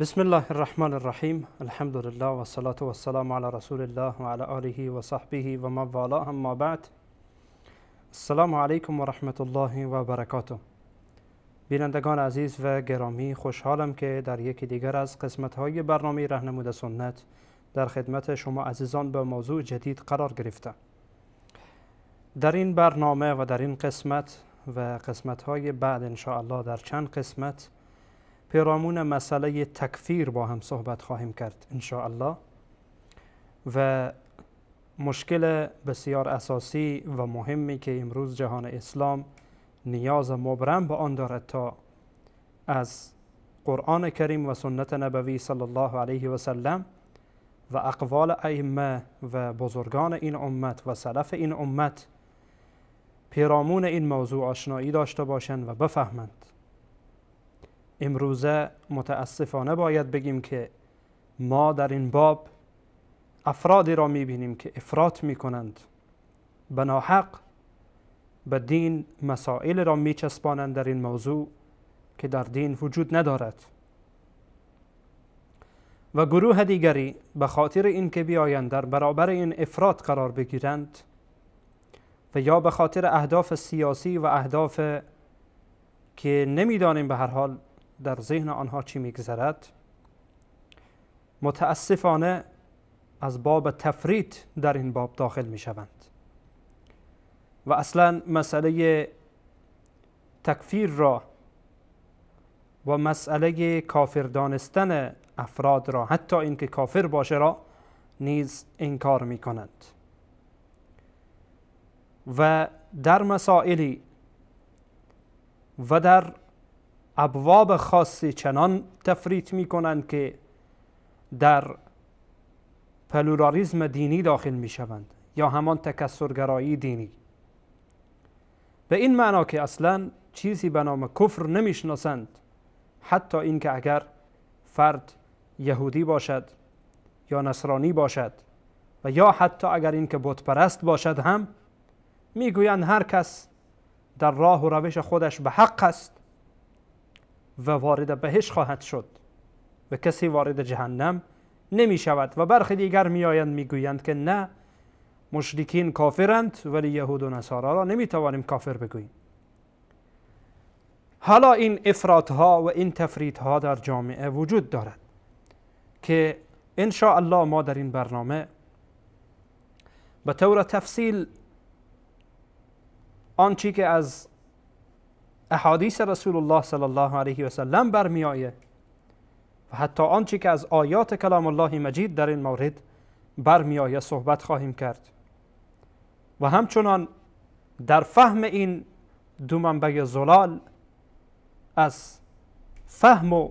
بسم الله الرحمن الرحیم الحمد لله و صلات و السلام علی رسول الله و على آله و صحبه و مبالا والا بعد السلام علیکم و رحمت الله و برکاته بینندگان عزیز و گرامی خوشحالم که در یکی دیگر از قسمت های برنامه رهنمود سنت در خدمت شما عزیزان به موضوع جدید قرار گرفته در این برنامه و در این قسمت و قسمت های بعد انشاءالله در چند قسمت پیرامون مسئله تکفیر با هم صحبت خواهیم کرد الله و مشکل بسیار اساسی و مهمی که امروز جهان اسلام نیاز مبرم به آن دارد تا از قرآن کریم و سنت نبوی صلی الله علیه و سلم و اقوال ائمه و بزرگان این امت و سلف این امت پیرامون این موضوع آشنایی داشته باشند و بفهمند امروزه متاسفانه باید بگیم که ما در این باب افرادی را میبینیم که افراد میکنند به ناحق به دین مسائل را میچسبانند در این موضوع که در دین وجود ندارد و گروه دیگری به خاطر اینکه بیایند در برابر این افراد قرار بگیرند و یا به خاطر اهداف سیاسی و اهداف که نمیدانیم به هر حال در ذهن آنها چی میگذرد متاسفانه از باب تفرید در این باب داخل می و اصلا مسئله تکفیر را و مسئله کافر دانستن افراد را حتی اینکه کافر باشه را نیز انکار می و در مسائلی و در ابواب خاصی چنان تفریط می کنند که در پلورالیزم دینی داخل می شوند یا همان تکسرگرایی دینی به این معنا که اصلا چیزی به نام کفر نمیشناسند حتی اینکه اگر فرد یهودی باشد یا نصرانی باشد و یا حتی اگر اینکه پرست باشد هم میگویند هر کس در راه و روش خودش به حق است و وارد بهش خواهد شد و کسی وارد جهنم نمی شود و برخی دیگر می آیند می گویند که نه مشرکین کافرند ولی یهود و نصارا را نمی توانیم کافر بگوییم حالا این افراد ها و این تفرید ها در جامعه وجود دارد که ان الله ما در این برنامه به طور تفصیل آنچی که از احادیث رسول الله صلی الله علیه و سلم آیه و حتی آنچه که از آیات کلام الله مجید در این مورد آیه صحبت خواهیم کرد و همچنان در فهم این دو منبع زلال از فهم و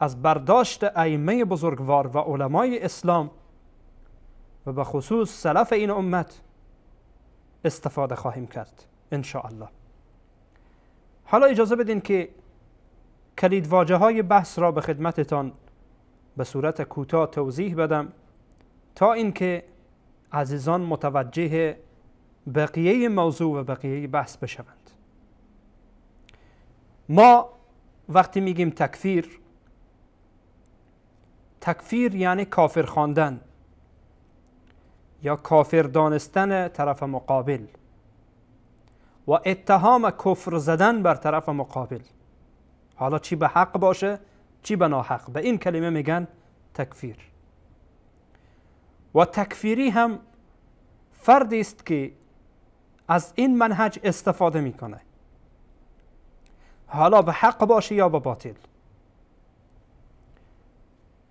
از برداشت ائمه بزرگوار و علمای اسلام و به خصوص سلف این امت استفاده خواهیم کرد ان الله حالا اجازه بدین که کلیدواجه های بحث را به خدمتتان به صورت کوتاه توضیح بدم تا اینکه عزیزان متوجه بقیه موضوع و بقیه بحث بشوند ما وقتی میگیم تکفیر تکفیر یعنی کافر خواندن یا کافر دانستن طرف مقابل و اتهام کفر زدن بر طرف مقابل حالا چی به حق باشه چی به ناحق به این کلمه میگن تکفیر و تکفیری هم فردی است که از این منهج استفاده میکنه حالا به حق باشه یا به باطل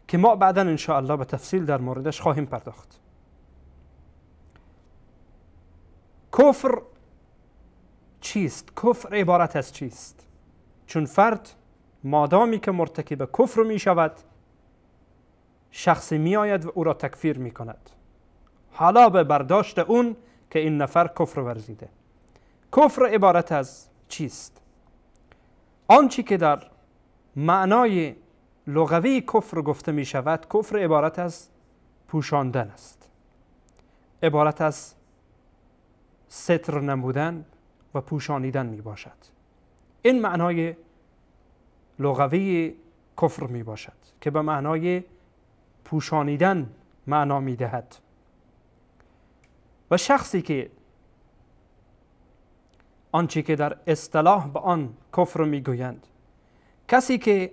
که ما بعدا الله به تفصیل در موردش خواهیم پرداخت کفر چیست کفر عبارت از چیست چون فرد مادامی که مرتکب کفر می شود شخصی می آید و او را تکفیر می کند حالا به برداشت اون که این نفر کفر ورزیده کفر عبارت از چیست آنچه که در معنای لغوی کفر گفته می شود کفر عبارت از پوشاندن است عبارت از ستر نمودن و پوشانیدن می باشد این معنای لغوی کفر می باشد که به معنای پوشانیدن معنا می دهد و شخصی که آنچه که در اصطلاح به آن کفر می گویند کسی که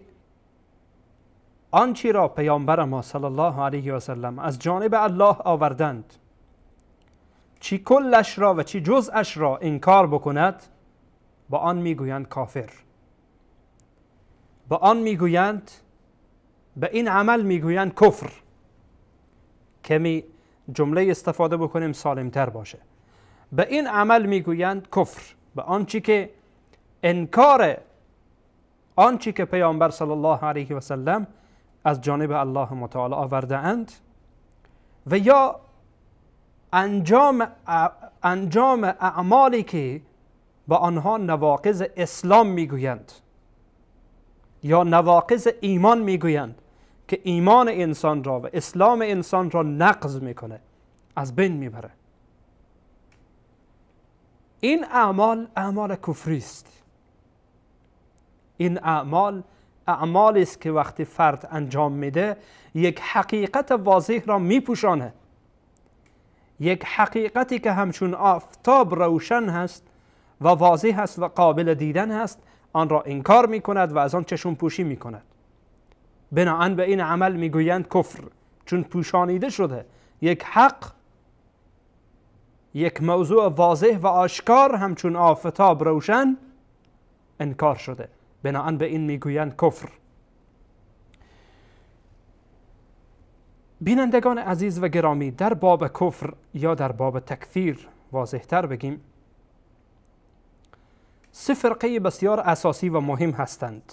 آنچه را پیامبر ما صلی الله علیه و سلم از جانب الله آوردند چی کلش را و چی جزش را انکار بکند با آن میگویند کافر با آن میگویند به این عمل میگویند کفر کمی جمله استفاده بکنیم سالمتر باشه به این عمل میگویند کفر به آنچه که انکار آنچه که پیامبر صلی الله علیه و سلم از جانب الله متعال آورده اند و یا انجام, انجام اعمالی که به آنها نواقض اسلام میگویند یا نواقض ایمان میگویند که ایمان انسان را و اسلام انسان را نقض میکنه از بین میبره این اعمال اعمال کفری است این اعمال اعمالی است که وقتی فرد انجام میده یک حقیقت واضح را میپوشانه یک حقیقتی که همچون آفتاب روشن هست و واضح هست و قابل دیدن هست آن را انکار می کند و از آن چشم پوشی می کند بناهن به این عمل میگویند کفر چون پوشانیده شده یک حق یک موضوع واضح و آشکار همچون آفتاب روشن انکار شده بناهن به این میگویند کفر بینندگان عزیز و گرامی در باب کفر یا در باب تکفیر واضحتر بگیم سه فرقه بسیار اساسی و مهم هستند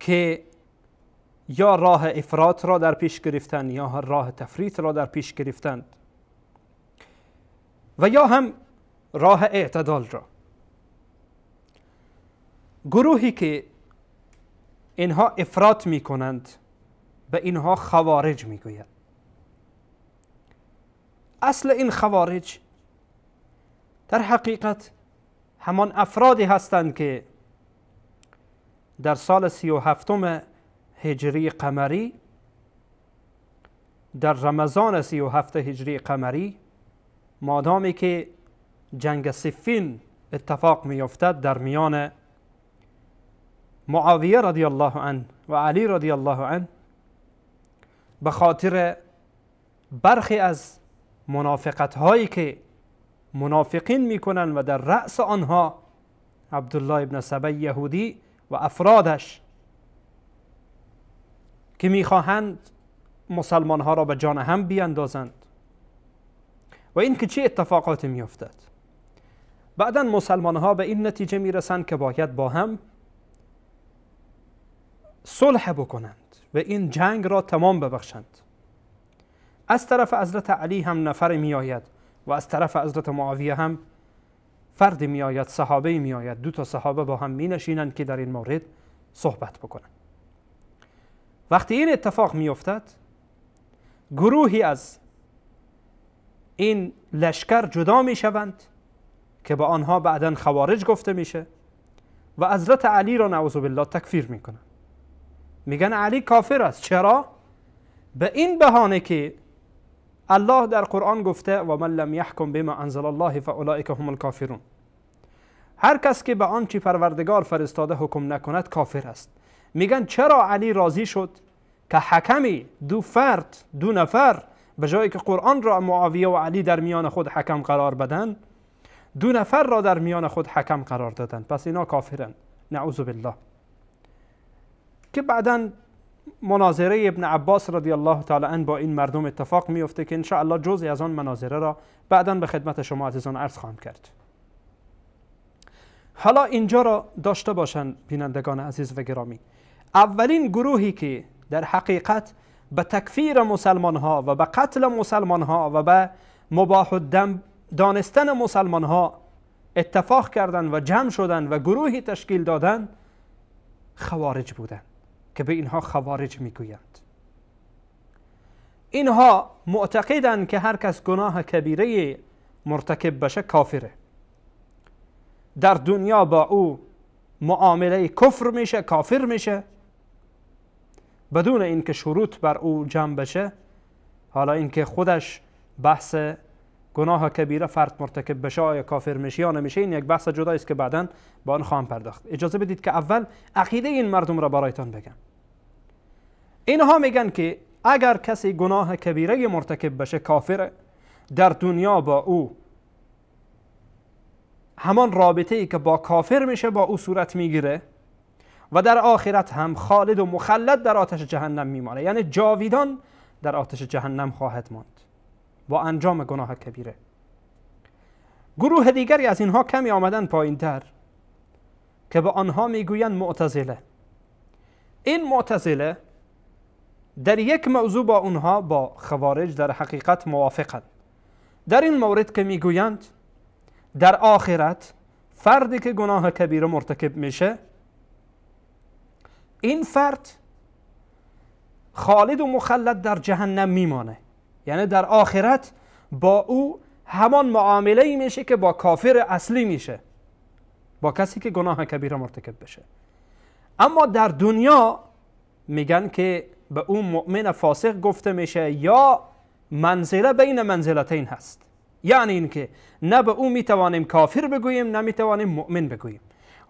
که یا راه افراط را در پیش گرفتند یا راه تفریط را در پیش گرفتند و یا هم راه اعتدال را گروهی که اینها افراد می کنند به اینها خوارج میگوید اصل این خوارج در حقیقت همان افرادی هستند که در سال سی و هفتم هجری قمری در رمضان سی و هفته هجری قمری مادامی که جنگ سفین اتفاق میافتد در میان معاویه رضی الله عنه و علی رضی الله عنه به خاطر برخی از منافقت هایی که منافقین میکنن و در رأس آنها عبدالله ابن سبه یهودی و افرادش که میخواهند مسلمان ها را به جان هم بیاندازند و این که چه اتفاقاتی افتد بعدا مسلمان ها به این نتیجه میرسند که باید با هم صلح بکنند و این جنگ را تمام ببخشند از طرف حضرت علی هم نفر می و از طرف حضرت معاویه هم فرد می آید صحابه می دو تا صحابه با هم می نشینند که در این مورد صحبت بکنند وقتی این اتفاق می افتد گروهی از این لشکر جدا می شوند که به آنها بعدا خوارج گفته میشه و حضرت علی را نعوذ بالله تکفیر می کنند میگن علی کافر است چرا؟ به این بهانه که الله در قرآن گفته و من لم یحکم بما انزل الله فاولئک هم الکافرون هر کس که به آنچه پروردگار فرستاده حکم نکند کافر است میگن چرا علی راضی شد که حکمی دو فرد دو نفر به جایی که قرآن را معاویه و علی در میان خود حکم قرار بدن دو نفر را در میان خود حکم قرار دادن پس اینا کافرند نعوذ بالله که بعدا مناظره ابن عباس رضی الله تعالی عنه با این مردم اتفاق میفته که انشاءالله جزی از آن مناظره را بعدا به خدمت شما عزیزان عرض خواهم کرد حالا اینجا را داشته باشند بینندگان عزیز و گرامی اولین گروهی که در حقیقت به تکفیر مسلمان ها و به قتل مسلمان ها و به مباح الدم دانستن مسلمان ها اتفاق کردند و جمع شدند و گروهی تشکیل دادند خوارج بودند که به اینها خوارج میگویند اینها معتقدند که هر کس گناه کبیره مرتکب بشه کافره در دنیا با او معامله کفر میشه کافر میشه بدون اینکه شروط بر او جمع بشه حالا اینکه خودش بحث گناه کبیره فرد مرتکب بشه یا کافر میشه یا نمیشه این یک بحث جدا است که بعدا با آن خواهم پرداخت اجازه بدید که اول عقیده این مردم را برایتان بگم اینها میگن که اگر کسی گناه کبیره مرتکب بشه کافره در دنیا با او همان رابطه ای که با کافر میشه با او صورت میگیره و در آخرت هم خالد و مخلد در آتش جهنم میمانه یعنی جاویدان در آتش جهنم خواهد ماند با انجام گناه کبیره گروه دیگری از اینها کمی آمدن پایین تر که به آنها میگویند معتزله این معتزله در یک موضوع با اونها با خوارج در حقیقت موافقند در این مورد که میگویند در آخرت فردی که گناه کبیره مرتکب میشه این فرد خالد و مخلد در جهنم میمانه یعنی در آخرت با او همان معامله ای میشه که با کافر اصلی میشه با کسی که گناه کبیره مرتکب بشه اما در دنیا میگن که به اون مؤمن فاسق گفته میشه یا منزله بین منزلتین هست یعنی اینکه نه به او میتوانیم کافر بگوییم نه میتوانیم مؤمن بگوییم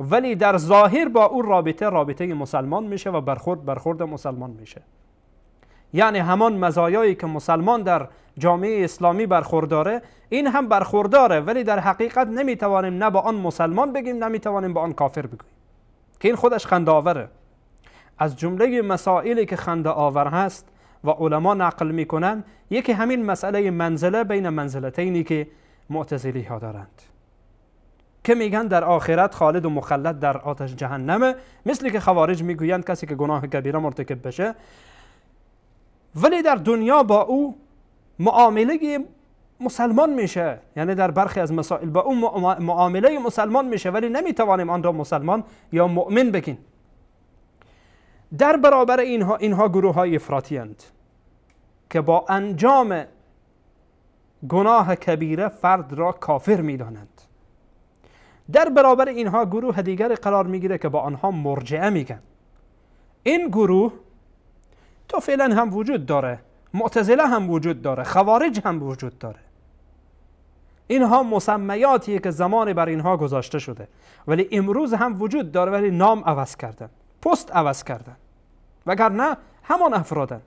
ولی در ظاهر با او رابطه رابطه مسلمان میشه و برخورد برخورد مسلمان میشه یعنی همان مزایایی که مسلمان در جامعه اسلامی برخورداره این هم برخورداره ولی در حقیقت نمیتوانیم نه با آن مسلمان بگیم نمیتوانیم به آن کافر بگیم که این خودش خنده از جمله مسائلی که خنده آور هست و علما نقل میکنند یکی همین مسئله منزله بین منزلتینی که معتزلی ها دارند که میگن در آخرت خالد و مخلد در آتش جهنمه مثل که خوارج میگویند کسی که گناه کبیره مرتکب بشه ولی در دنیا با او معامله مسلمان میشه یعنی در برخی از مسائل با او معامله مسلمان میشه ولی نمیتوانیم آن را مسلمان یا مؤمن بگیم در برابر اینها اینها گروه های افراطی که با انجام گناه کبیره فرد را کافر میدانند در برابر اینها گروه دیگر قرار میگیره که با آنها مرجعه میگن این گروه فعلا هم وجود داره معتزله هم وجود داره خوارج هم وجود داره اینها مسمیاتیه که زمانی بر اینها گذاشته شده ولی امروز هم وجود داره ولی نام عوض کردن پست عوض کردن وگرنه همان افرادن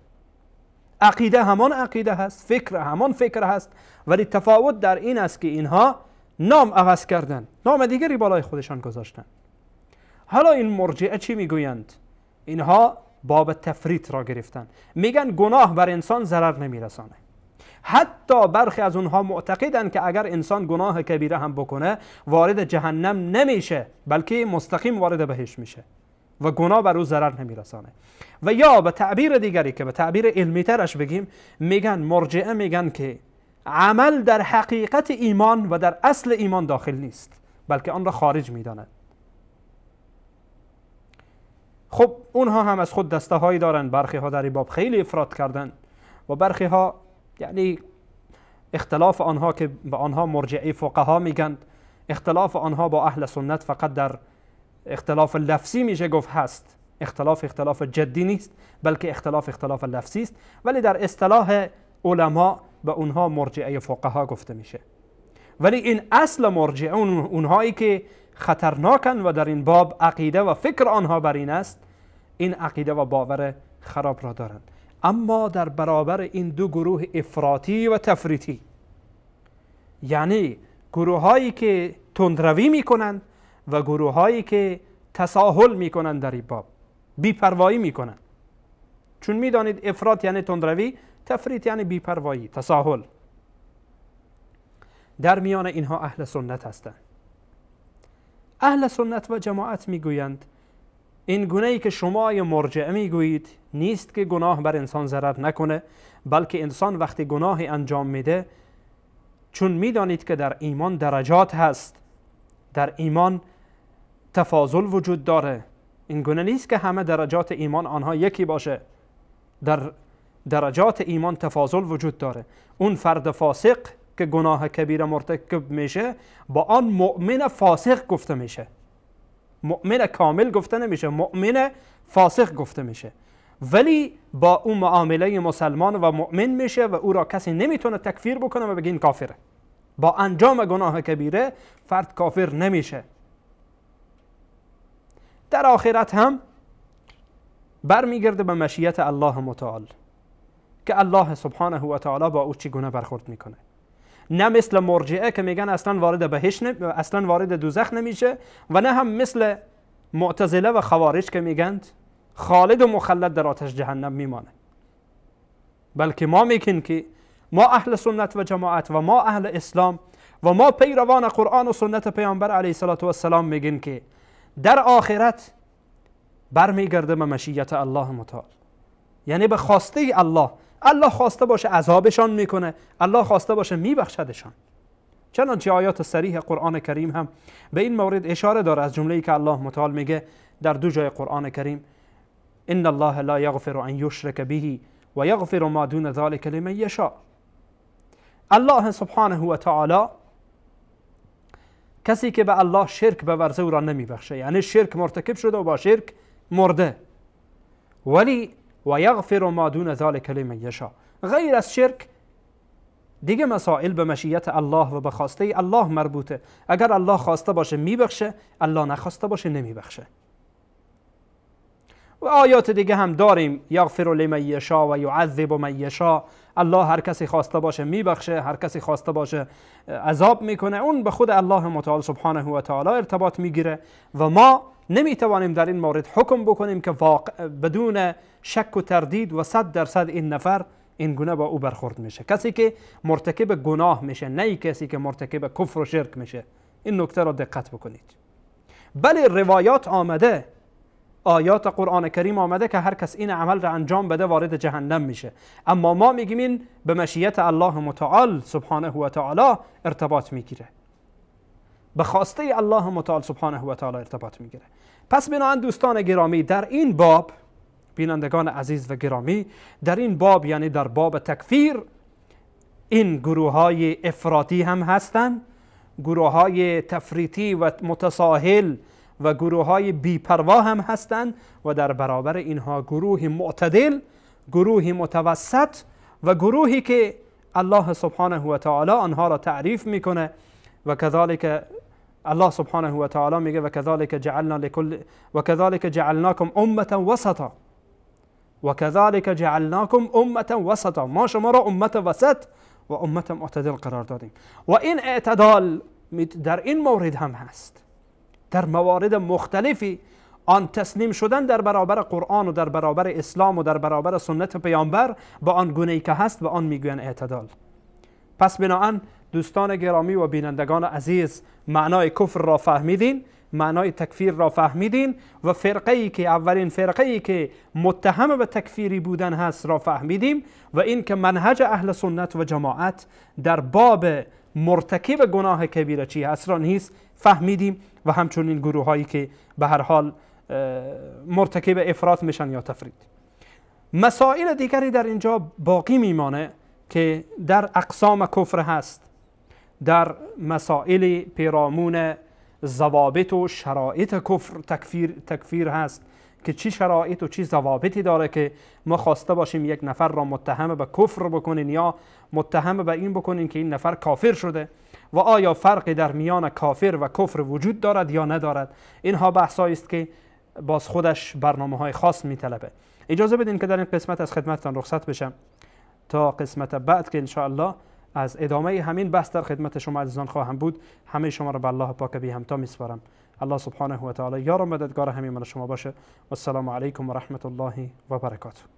عقیده همان عقیده هست فکر همان فکر هست ولی تفاوت در این است که اینها نام عوض کردن نام دیگری بالای خودشان گذاشتن حالا این مرجعه چی میگویند اینها باب تفریط را گرفتن میگن گناه بر انسان ضرر نمیرسانه حتی برخی از اونها معتقدن که اگر انسان گناه کبیره هم بکنه وارد جهنم نمیشه بلکه مستقیم وارد بهش میشه و گناه بر او ضرر نمیرسانه و یا به تعبیر دیگری که به تعبیر علمی ترش بگیم میگن مرجعه میگن که عمل در حقیقت ایمان و در اصل ایمان داخل نیست بلکه آن را خارج میداند خب اونها هم از خود دسته هایی دارن برخی ها در باب خیلی افراد کردن و برخی ها یعنی اختلاف آنها که به آنها مرجعی ها میگند اختلاف آنها با اهل سنت فقط در اختلاف لفظی میشه گفت هست اختلاف اختلاف جدی نیست بلکه اختلاف اختلاف لفظی است ولی در اصطلاح علما به اونها مرجعه ها گفته میشه ولی این اصل مرجعون اونهایی که خطرناکن و در این باب عقیده و فکر آنها بر این است این عقیده و باور خراب را دارند اما در برابر این دو گروه افراطی و تفریطی یعنی گروه هایی که تندروی می کنند و گروه که تساهل می کنند در این باب بیپروایی می کنند چون میدانید افراط یعنی تندروی تفریط یعنی بیپروایی تساهل در میان اینها اهل سنت هستند اهل سنت و جماعت میگویند این گونه ای که شما مرجعه میگویید نیست که گناه بر انسان ضرر نکنه بلکه انسان وقتی گناهی انجام میده چون میدانید که در ایمان درجات هست در ایمان تفاضل وجود داره این گونه نیست که همه درجات ایمان آنها یکی باشه در درجات ایمان تفاضل وجود داره اون فرد فاسق که گناه کبیره مرتکب میشه با آن مؤمن فاسق گفته میشه مؤمن کامل گفته نمیشه مؤمن فاسق گفته میشه ولی با اون معامله مسلمان و مؤمن میشه و او را کسی نمیتونه تکفیر بکنه و بگه این کافره با انجام گناه کبیره فرد کافر نمیشه در آخرت هم برمیگرده به مشیت الله متعال که الله سبحانه و تعالی با او چگونه برخورد میکنه نه مثل مرجعه که میگن اصلا وارد بهش نب... اصلا وارد دوزخ نمیشه و نه هم مثل معتزله و خوارج که میگند خالد و مخلد در آتش جهنم میمانه بلکه ما میکن که ما اهل سنت و جماعت و ما اهل اسلام و ما پیروان قرآن و سنت پیامبر علیه صلات و السلام میگن که در آخرت برمیگرده به مشیت الله متعال یعنی به خواسته الله الله خواسته باشه عذابشان میکنه الله خواسته باشه میبخشدشان چنانچه آیات سریح قرآن کریم هم به این مورد اشاره داره از جمله ای که الله متعال میگه در دو جای قرآن کریم ان الله لا یغفر ان یشرک به و یغفر ما دون ذلک لمن یشاء الله سبحانه و تعالی کسی که به الله شرک بورزه او را نمیبخشه یعنی شرک مرتکب شده و با شرک مرده ولی و یغفر ما دون ذلک لمن یشا غیر از شرک دیگه مسائل به مشیت الله و به خواسته الله مربوطه اگر الله خواسته باشه میبخشه الله نخواسته باشه نمیبخشه و آیات دیگه هم داریم یغفر لمن یشا و یعذب من یشا الله هر کسی خواسته باشه میبخشه هر کسی خواسته باشه عذاب میکنه اون به خود الله متعال سبحانه و تعالی ارتباط میگیره و ما توانیم در این مورد حکم بکنیم که واقع بدون شک و تردید و صد درصد این نفر این گناه با او برخورد میشه کسی که مرتکب گناه میشه نه کسی که مرتکب کفر و شرک میشه این نکته را دقت بکنید بله روایات آمده آیات قرآن کریم آمده که هر کس این عمل را انجام بده وارد جهنم میشه اما ما میگیم این به مشیت الله متعال سبحانه و تعالی ارتباط میگیره به خواسته الله متعال سبحانه و تعالی ارتباط میگیره پس بناهن دوستان گرامی در این باب بینندگان عزیز و گرامی در این باب یعنی در باب تکفیر این گروه های افراطی هم هستند گروه های تفریطی و متساهل و گروه های بیپروا هم هستند و در برابر اینها گروه معتدل گروه متوسط و گروهی که الله سبحانه و تعالی آنها را تعریف میکنه و کذالک الله سبحانه و تعالی میگه و کذالک جعلنا لکل و کذالک جعلناکم امتا وسطا و کذالک جعلناکم وسطا ما شما را امت وسط و امت معتدل قرار دادیم و این اعتدال در این مورد هم هست در موارد مختلفی آن تسلیم شدن در برابر قرآن و در برابر اسلام و در برابر سنت پیامبر با آن گونه که هست به آن میگوین اعتدال پس بناا دوستان گرامی و بینندگان عزیز معنای کفر را فهمیدین معنای تکفیر را فهمیدین و فرقه ای که اولین فرقه ای که متهم به تکفیری بودن هست را فهمیدیم و این که منهج اهل سنت و جماعت در باب مرتکب گناه کبیره چی هست را نیست فهمیدیم و همچنین گروه هایی که به هر حال مرتکب افراد میشن یا تفرید مسائل دیگری در اینجا باقی میمانه که در اقسام کفر هست در مسائل پیرامون ضوابط و شرایط کفر تکفیر, تکفیر هست که چی شرایط و چی ضوابطی داره که ما خواسته باشیم یک نفر را متهم به کفر بکنین یا متهم به این بکنین که این نفر کافر شده و آیا فرقی در میان کافر و کفر وجود دارد یا ندارد اینها بحثایی است که باز خودش برنامه های خاص میطلبه اجازه بدین که در این قسمت از خدمتتان رخصت بشم تا قسمت بعد که ان از ادامه همین بحث در خدمت شما عزیزان خواهم بود همه شما را به الله پاک بی همتا میسپارم الله سبحانه و تعالی یار و مددگار همین من شما باشه السلام علیکم و رحمت الله و برکاته